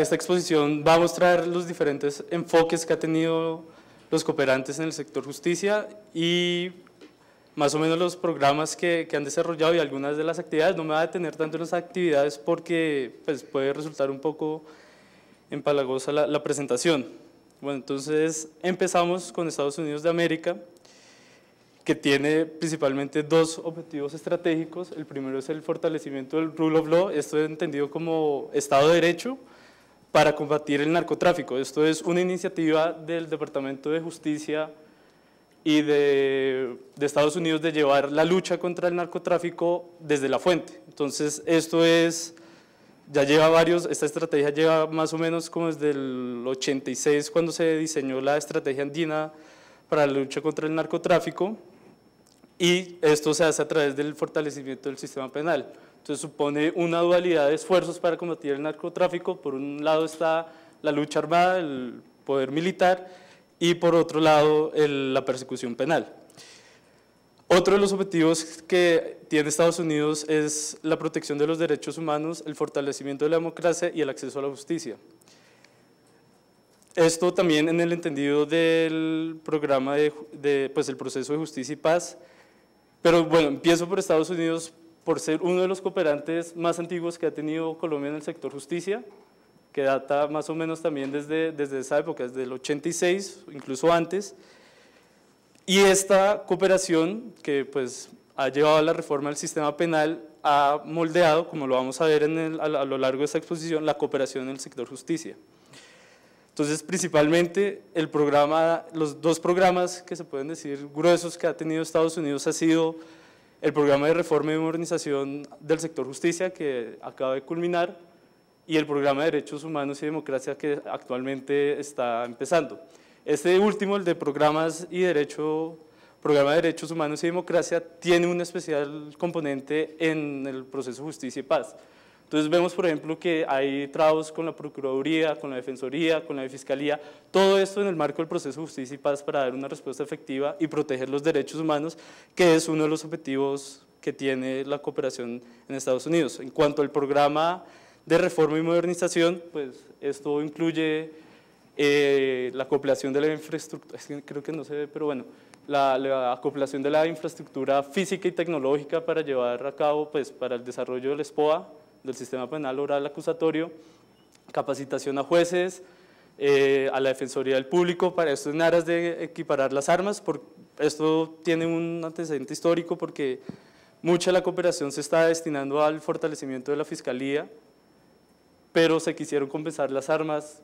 Esta exposición va a mostrar los diferentes enfoques que ha tenido los cooperantes en el sector justicia y más o menos los programas que, que han desarrollado y algunas de las actividades. No me va a detener tanto en las actividades porque pues, puede resultar un poco empalagosa la, presentación. Bueno, entonces empezamos con Estados Unidos de América, que tiene principalmente dos objetivos estratégicos. El primero es el fortalecimiento del rule of law, esto entendido como Estado de Derecho, para combatir el narcotráfico. Esto es una iniciativa del Departamento de Justicia y de, de, Estados Unidos de llevar la lucha contra el narcotráfico desde la fuente. Entonces, esto es, ya lleva varios, esta estrategia lleva más o menos como desde el 86 cuando se diseñó la estrategia andina para la lucha contra el narcotráfico y esto se hace a través del fortalecimiento del sistema penal. Entonces supone una dualidad de esfuerzos para combatir el narcotráfico. Por un lado está la lucha armada, el poder militar, y por otro lado la persecución penal. Otro de los objetivos que tiene Estados Unidos es la protección de los derechos humanos, el fortalecimiento de la democracia y el acceso a la justicia. Esto también en el entendido del programa de, pues el proceso de justicia y paz. Pero bueno, empiezo por Estados Unidos por ser uno de los cooperantes más antiguos que ha tenido Colombia en el sector justicia, que data más o menos también desde, desde esa época, desde el 86, incluso antes. Y esta cooperación que pues, ha llevado a la reforma del sistema penal ha moldeado, como lo vamos a ver en a, a lo largo de esta exposición, la cooperación en el sector justicia. Entonces, principalmente, el programa, los dos programas que se pueden decir gruesos que ha tenido Estados Unidos ha sido el programa de reforma y modernización del sector justicia que acaba de culminar y el programa de derechos humanos y democracia que actualmente está empezando. Este último, el de programas y derecho, programa de derechos humanos y democracia, tiene un especial componente en el proceso justicia y paz. Entonces vemos, por ejemplo, que hay trabajos con la Procuraduría, con la Defensoría, con la Fiscalía, todo esto en el marco del proceso de justicia y paz para dar una respuesta efectiva y proteger los derechos humanos, que es uno de los objetivos que tiene la cooperación en Estados Unidos. En cuanto al programa de reforma y modernización, pues esto incluye eh, la acoplación de la infraestructura, creo que no se ve, pero bueno, la, la, de la infraestructura física y tecnológica para llevar a cabo, pues para el desarrollo del SPOA, del sistema penal oral acusatorio, capacitación a jueces, eh, a la Defensoría del Público, para esto en aras de equiparar las armas. esto tiene un antecedente histórico porque mucha de la cooperación se está destinando al fortalecimiento de la Fiscalía, pero se quisieron compensar las armas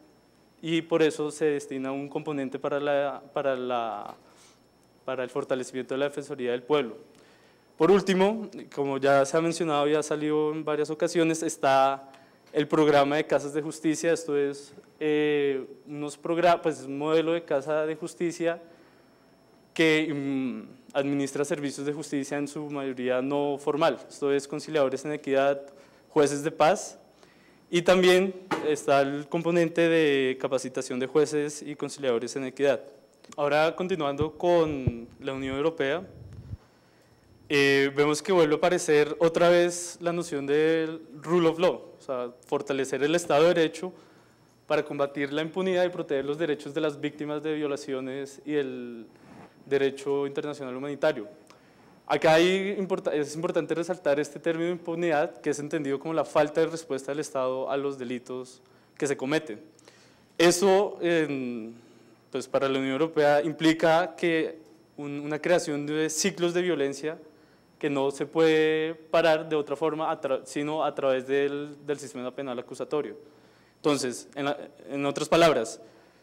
y por eso se destina un componente para, para, la, para el fortalecimiento de la Defensoría del Pueblo. Por último, como ya se ha mencionado y ha salido en varias ocasiones, está el programa de casas de justicia. Esto es eh, pues, un modelo de casa de justicia que mm, administra servicios de justicia en su mayoría no formal. Esto es conciliadores en equidad, jueces de paz. Y también está el componente de capacitación de jueces y conciliadores en equidad. Ahora, continuando con la Unión Europea, eh, vemos que vuelve a aparecer otra vez la noción del rule of law, o sea, fortalecer el Estado de Derecho para combatir la impunidad y proteger los derechos de las víctimas de violaciones y el derecho internacional humanitario. Acá hay, es importante resaltar este término de impunidad, que es entendido como la falta de respuesta del Estado a los delitos que se cometen. Eso, pues para la Unión Europea, implica que una creación de ciclos de violencia que no se puede parar de otra forma sino a través del, del, sistema penal acusatorio. Entonces, en, otras palabras,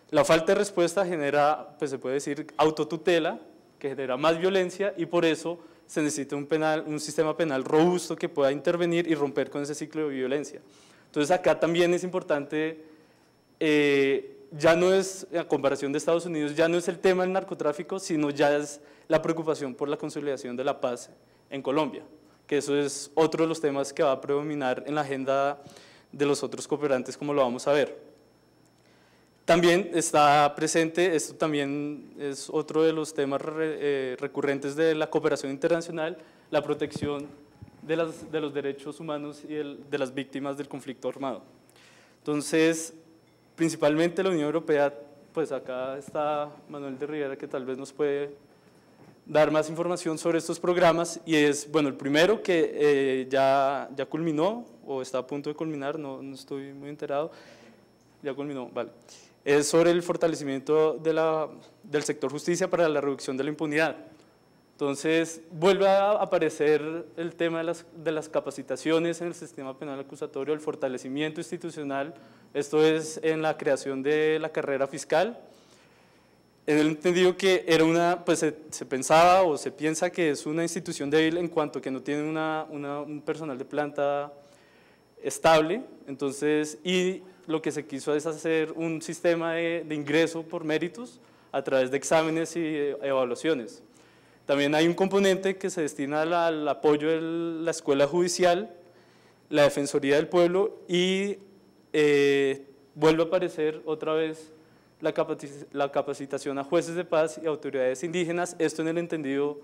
la falta de respuesta genera, pues se puede decir, autotutela, que genera más violencia y por eso se necesita un, penal, un sistema penal robusto que pueda intervenir y romper con ese ciclo de violencia. Entonces acá también es importante, eh, ya no es, a comparación de Estados Unidos, ya no es el tema del narcotráfico, sino ya es la preocupación por la consolidación de la paz en Colombia, que eso es otro de los temas que va a predominar en la agenda de los otros cooperantes, como lo vamos a ver. También está presente, esto también es otro de los temas eh, recurrentes de la cooperación internacional, la protección de, de los derechos humanos y el, de las víctimas del conflicto armado. Entonces, principalmente la Unión Europea, pues acá está Manuel de Rivera que tal vez nos puede dar más información sobre estos programas y es, bueno, el primero que eh, ya, ya culminó o está a punto de culminar, no, no estoy muy enterado, ya culminó, vale, es sobre el fortalecimiento de la, del sector justicia para la reducción de la impunidad. Entonces, vuelve a aparecer el tema de las, de las, capacitaciones en el sistema penal acusatorio, el fortalecimiento institucional, esto es en la creación de la carrera fiscal, en el entendido que era una, pues se, pensaba o se piensa que es una institución débil en cuanto que no tiene una, un personal de planta estable, entonces, y lo que se quiso es hacer un sistema de, ingreso por méritos a través de exámenes y e, evaluaciones. También hay un componente que se destina al, apoyo de la escuela judicial, la Defensoría del Pueblo y eh, vuelve a aparecer otra vez la, capacitación a jueces de paz y autoridades indígenas, esto en el entendido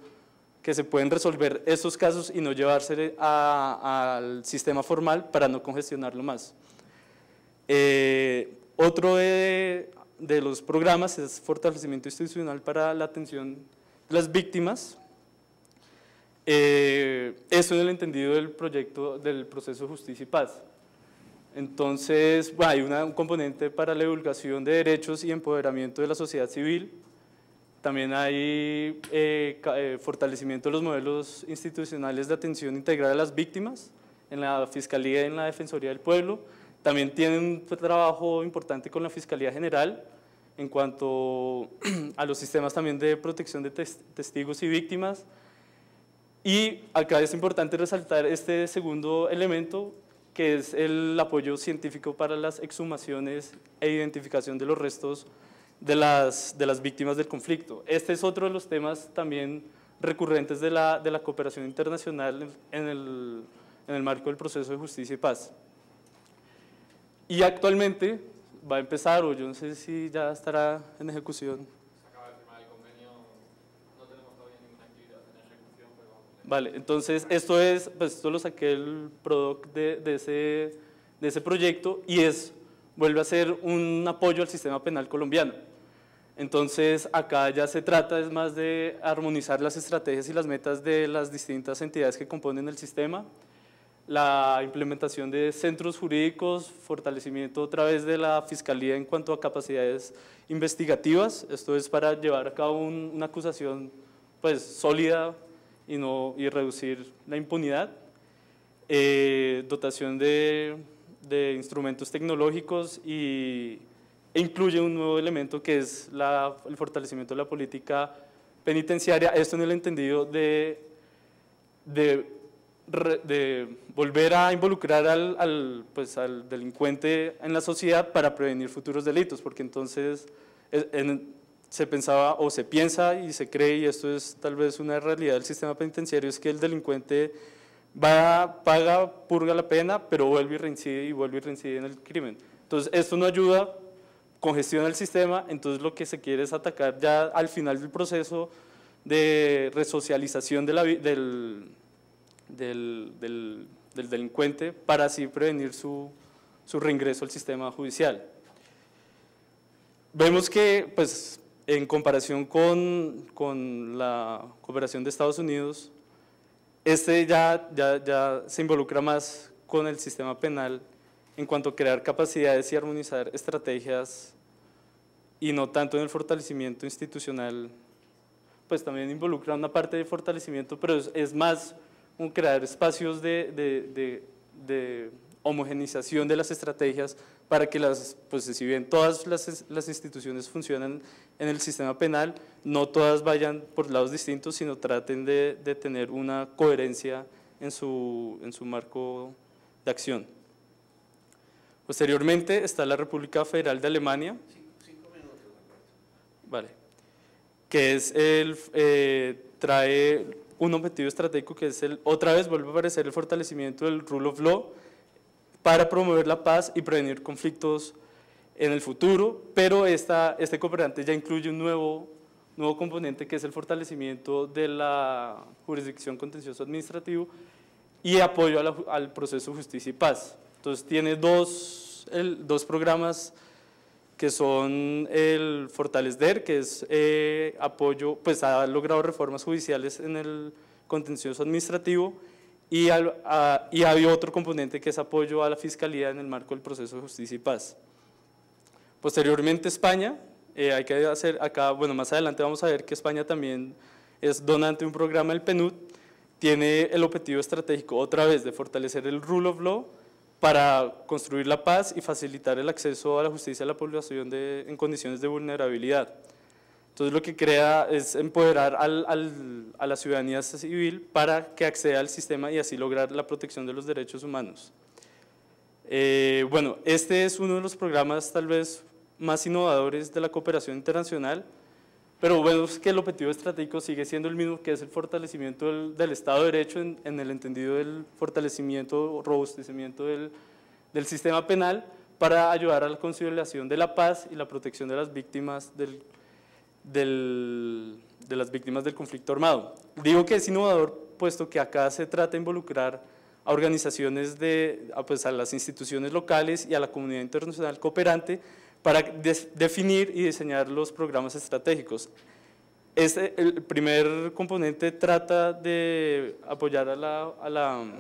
que se pueden resolver estos casos y no llevarse al sistema formal para no congestionarlo más. Eh, otro de, los programas es fortalecimiento institucional para la atención de las víctimas, Esto eh, eso en el entendido del proyecto del proceso Justicia y Paz. Entonces, hay un componente para la divulgación de derechos y empoderamiento de la sociedad civil. También hay eh, eh, fortalecimiento de los modelos institucionales de atención integral a las víctimas en la Fiscalía y en la Defensoría del Pueblo. También tienen un trabajo importante con la Fiscalía General en cuanto a los sistemas también de protección de testigos y víctimas. Y acá es importante resaltar este segundo elemento que es el apoyo científico para las exhumaciones e identificación de los restos de las, de las víctimas del conflicto. Este es otro de los temas también recurrentes de la, cooperación internacional en el, en el marco del proceso de justicia y paz. Y actualmente va a empezar, o yo no sé si ya estará en ejecución, Vale, entonces esto es, pues esto lo saqué el product de, ese, de ese proyecto y es, vuelve a ser un apoyo al sistema penal colombiano. Entonces acá ya se trata es más de armonizar las estrategias y las metas de las distintas entidades que componen el sistema, la implementación de centros jurídicos, fortalecimiento a través de la fiscalía en cuanto a capacidades investigativas, esto es para llevar a cabo una acusación pues sólida y, no, reducir la impunidad. Eh, dotación de, instrumentos tecnológicos y, e incluye un nuevo elemento que es el fortalecimiento de la política penitenciaria. Esto en el entendido de, de, volver a involucrar al, pues, al delincuente en la sociedad para prevenir futuros delitos, porque entonces en, se pensaba o se piensa y se cree, y esto es tal vez una realidad del sistema penitenciario, es que el delincuente va, paga, purga la pena, pero vuelve y reincide y vuelve y reincide en el crimen. Entonces, esto no ayuda, congestiona el sistema, entonces lo que se quiere es atacar ya al final del proceso de resocialización del, del, delincuente para así prevenir su, su reingreso al sistema judicial. Vemos que, pues, en comparación con, con, la cooperación de Estados Unidos, este ya, ya, ya se involucra más con el sistema penal en cuanto a crear capacidades y armonizar estrategias y no tanto en el fortalecimiento institucional, pues también involucra una parte de fortalecimiento, pero es, más un crear espacios de, de, de, de homogenización de las estrategias para que las, pues si bien todas las, las instituciones funcionan en el sistema penal, no todas vayan por lados distintos, sino traten de, de tener una coherencia en su, en su marco de acción. Posteriormente está la República Federal de Alemania, vale, que es el, eh, trae un objetivo estratégico que es el, otra vez vuelve a aparecer el fortalecimiento del rule of law, para promover la paz y prevenir conflictos en el futuro, pero esta, este cooperante ya incluye un nuevo, nuevo componente que es el fortalecimiento de la jurisdicción contencioso administrativo y apoyo al proceso justicia y paz. Entonces tiene dos, el, dos programas que son el Fortalecer, que es eh, apoyo, pues ha logrado reformas judiciales en el contencioso administrativo y, hay otro componente que es apoyo a la Fiscalía en el marco del proceso de justicia y paz. Posteriormente España, eh, hay que hacer acá, bueno, más adelante vamos a ver que España también es donante de un programa del PNUD, tiene el objetivo estratégico otra vez de fortalecer el rule of law para construir la paz y facilitar el acceso a la justicia a la población en condiciones de vulnerabilidad. Entonces lo que crea es empoderar a la ciudadanía civil para que acceda al sistema y así lograr la protección de los derechos humanos. Eh, bueno, este es uno de los programas tal vez más innovadores de la cooperación internacional, pero vemos que el objetivo estratégico sigue siendo el mismo, que es el fortalecimiento del, Estado de Derecho en, el entendido del fortalecimiento, robustecimiento del, del sistema penal para ayudar a la consolidación de la paz y la protección de las víctimas del de las víctimas del conflicto armado. Digo que es innovador puesto que acá se trata de involucrar a organizaciones, de, a, pues, a las instituciones locales y a la comunidad internacional cooperante para definir y diseñar los programas estratégicos. Este, el primer componente trata de apoyar a la,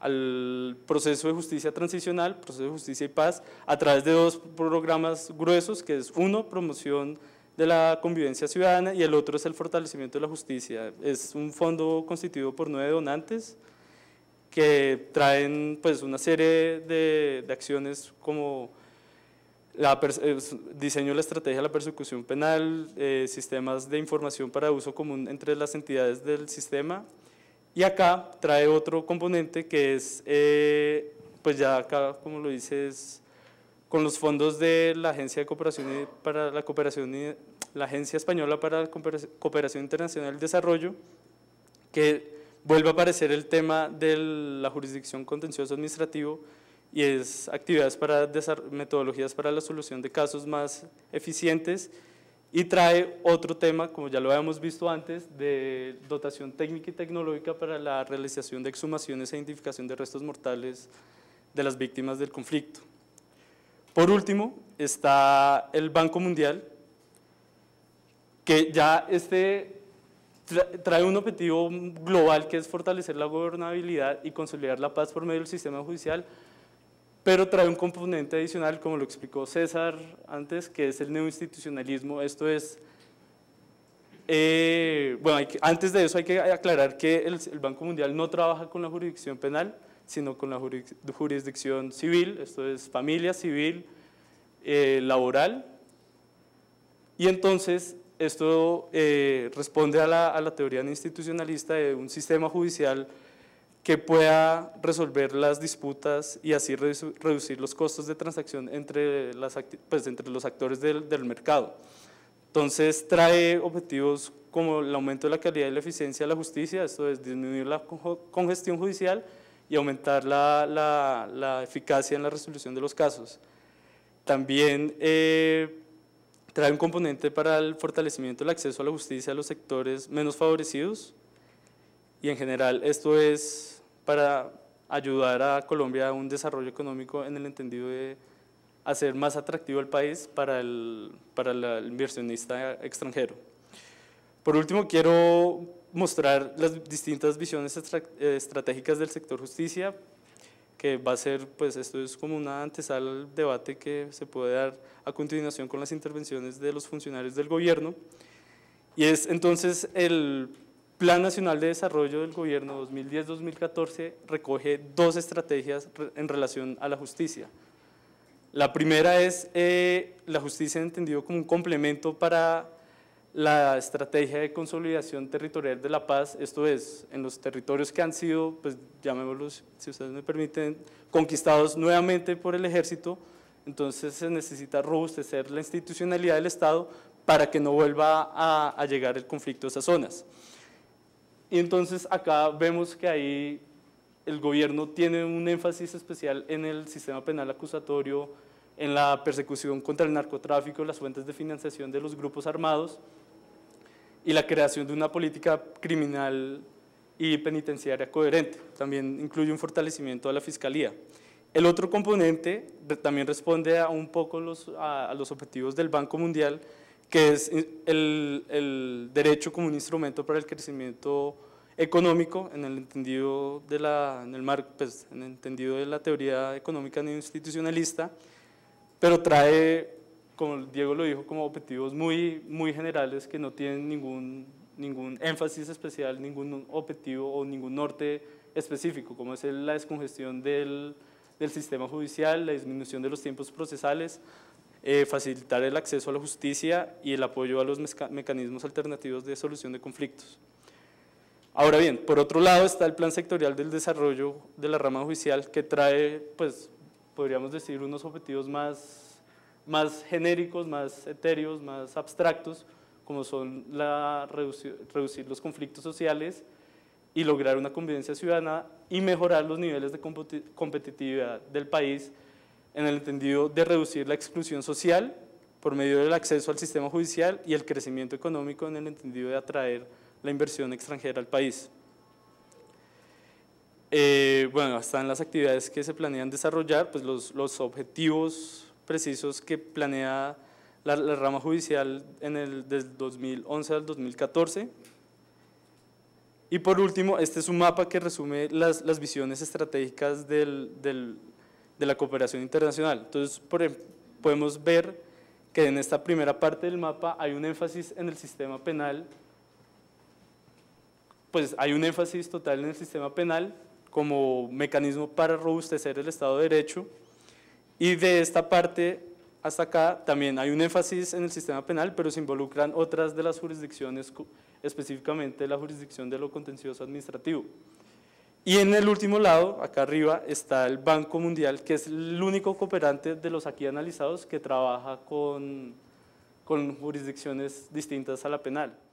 al proceso de justicia transicional, proceso de justicia y paz, a través de dos programas gruesos, que es uno, promoción de la convivencia ciudadana y el otro es el fortalecimiento de la justicia. Es un fondo constituido por nueve donantes que traen pues, una serie de, de acciones como la diseño de la estrategia de la persecución penal, eh, sistemas de información para uso común entre las entidades del sistema y acá trae otro componente que es, eh, pues ya acá como lo dices, con los fondos de la Agencia de Cooperación para la Cooperación la Agencia Española para la Cooperación Internacional del Desarrollo, que vuelve a aparecer el tema de la jurisdicción contencioso administrativo y es actividades para metodologías para la solución de casos más eficientes y trae otro tema, como ya lo habíamos visto antes, de dotación técnica y tecnológica para la realización de exhumaciones e identificación de restos mortales de las víctimas del conflicto. Por último, está el Banco Mundial, que ya este trae un objetivo global que es fortalecer la gobernabilidad y consolidar la paz por medio del sistema judicial, pero trae un componente adicional, como lo explicó César antes, que es el neoinstitucionalismo. Esto es, eh, bueno, antes de eso hay que aclarar que el Banco Mundial no trabaja con la jurisdicción penal, sino con la jurisdicción civil, esto es familia civil, eh, laboral. Y entonces esto eh, responde a la, teoría institucionalista de un sistema judicial que pueda resolver las disputas y así reducir los costos de transacción pues, entre, los actores del, del, mercado. Entonces trae objetivos como el aumento de la calidad y la eficiencia de la justicia, esto es disminuir la congestión judicial y aumentar la, la, eficacia en la resolución de los casos. También eh, trae un componente para el fortalecimiento del acceso a la justicia a los sectores menos favorecidos y en general esto es para ayudar a Colombia a un desarrollo económico en el entendido de hacer más atractivo el país para el, para el inversionista extranjero. Por último, quiero mostrar las distintas visiones estratégicas del sector justicia, que va a ser, pues esto es como una antesala al debate que se puede dar a continuación con las intervenciones de los funcionarios del gobierno. Y es entonces el Plan Nacional de Desarrollo del Gobierno 2010-2014 recoge dos estrategias en relación a la justicia. La primera es eh, la justicia entendido como un complemento para la estrategia de consolidación territorial de la paz, esto es, en los territorios que han sido, pues llamémoslos, si ustedes me permiten, conquistados nuevamente por el ejército, entonces se necesita robustecer la institucionalidad del Estado para que no vuelva a, a llegar el conflicto a esas zonas. Y entonces acá vemos que ahí el gobierno tiene un énfasis especial en el sistema penal acusatorio, en la persecución contra el narcotráfico, las fuentes de financiación de los grupos armados, y la creación de una política criminal y penitenciaria coherente. También incluye un fortalecimiento de la Fiscalía. El otro componente también responde a un poco los, a, los objetivos del Banco Mundial, que es eh, el, el, derecho como un instrumento para el crecimiento económico en el entendido de la, en el mar, pues, en el entendido de la teoría económica no institucionalista, pero trae como Diego lo dijo, como objetivos muy, muy generales que no tienen ningún, ningún énfasis especial, ningún objetivo o ningún norte específico, como es la descongestión del, del sistema judicial, la disminución de los tiempos procesales, eh, facilitar el acceso a la justicia y el apoyo a los mecanismos alternativos de solución de conflictos. Ahora bien, por otro lado está el Plan Sectorial del Desarrollo de la Rama Judicial que trae, pues, podríamos decir, unos objetivos más más genéricos, más etéreos, más abstractos, como son la, reducir, los conflictos sociales y lograr una convivencia ciudadana y mejorar los niveles de competitividad del país en el entendido de reducir la exclusión social por medio del acceso al sistema judicial y el crecimiento económico en el entendido de atraer la inversión extranjera al país. Eh, bueno, están las actividades que se planean desarrollar, pues los, los objetivos precisos que planea la, rama judicial en el, del 2011 al 2014. Y por último, este es un mapa que resume las, visiones estratégicas de la cooperación internacional. Entonces, podemos ver que en esta primera parte del mapa hay un énfasis en el sistema penal, pues hay un énfasis total en el sistema penal como mecanismo para robustecer el Estado de Derecho, y de esta parte hasta acá también hay un énfasis en el sistema penal, pero se involucran otras de las jurisdicciones, específicamente la jurisdicción de lo contencioso administrativo. Y en el último lado, acá arriba, está el Banco Mundial, que es el único cooperante de los aquí analizados que trabaja con, con jurisdicciones distintas a la penal.